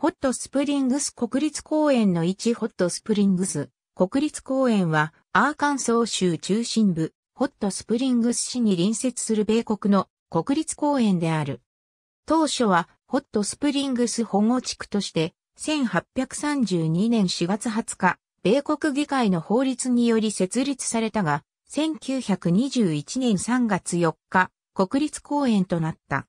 ホットスプリングス国立公園の一、ホットスプリングス国立公園はアーカンソー州中心部ホットスプリングス市に隣接する米国の国立公園である。当初はホットスプリングス保護地区として1832年4月20日、米国議会の法律により設立されたが、1921年3月4日、国立公園となった。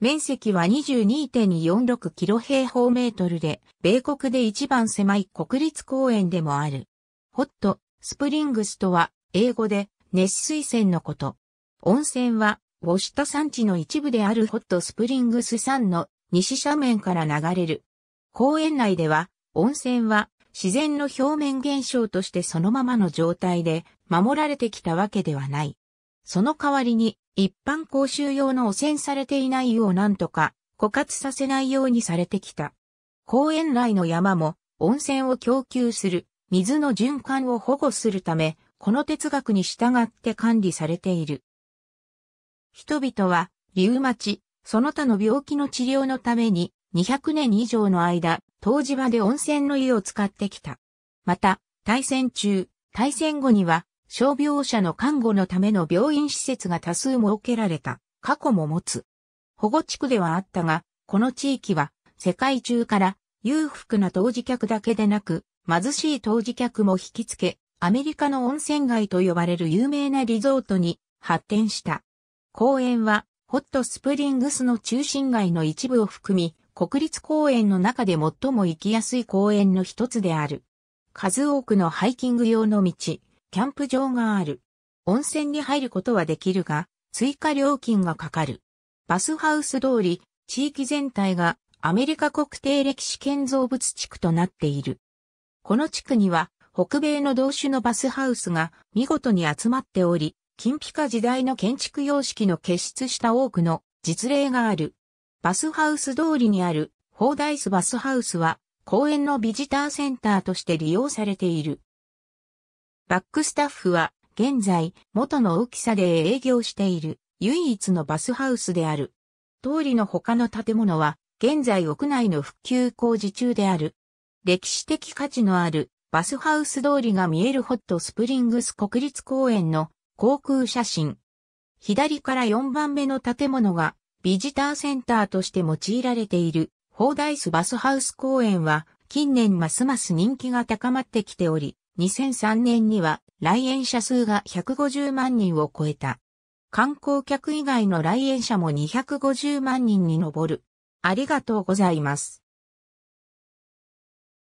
面積は22.46キロ平方メートルで、米国で一番狭い国立公園でもある。ホット、スプリングスとは、英語で、熱水泉のこと。温泉は、ウォシュタ山地の一部であるホットスプリングス山の西斜面から流れる。公園内では、温泉は自然の表面現象としてそのままの状態で守られてきたわけではない。その代わりに一般公衆用の汚染されていない湯を何とか枯渇させないようにされてきた。公園内の山も温泉を供給する水の循環を保護するため、この哲学に従って管理されている。人々は、リウマチ、その他の病気の治療のために、200年以上の間、湯治場で温泉の湯を使ってきた。また、大戦中、大戦後には、傷病者の看護のための病院施設が多数設けられた過去も持つ。保護地区ではあったが、この地域は世界中から裕福な当事客だけでなく、貧しい当事客も引きつけ、アメリカの温泉街と呼ばれる有名なリゾートに発展した。公園は、ホットスプリングスの中心街の一部を含み、国立公園の中で最も行きやすい公園の一つである。数多くのハイキング用の道、キャンプ場がある。温泉に入ることはできるが、追加料金がかかる。バスハウス通り、地域全体がアメリカ国定歴史建造物地区となっている。この地区には、北米の同種のバスハウスが見事に集まっており、金ピカ時代の建築様式の結出した多くの実例がある。バスハウス通りにある、砲台スバスハウスは、公園のビジターセンターとして利用されている。バックスタッフは現在元の大きさで営業している唯一のバスハウスである。通りの他の建物は現在屋内の復旧工事中である。歴史的価値のあるバスハウス通りが見えるホットスプリングス国立公園の航空写真。左から4番目の建物がビジターセンターとして用いられているホーダイスバスハウス公園は近年ますます人気が高まってきており、2003年には来園者数が150万人を超えた。観光客以外の来園者も250万人に上る。ありがとうございます。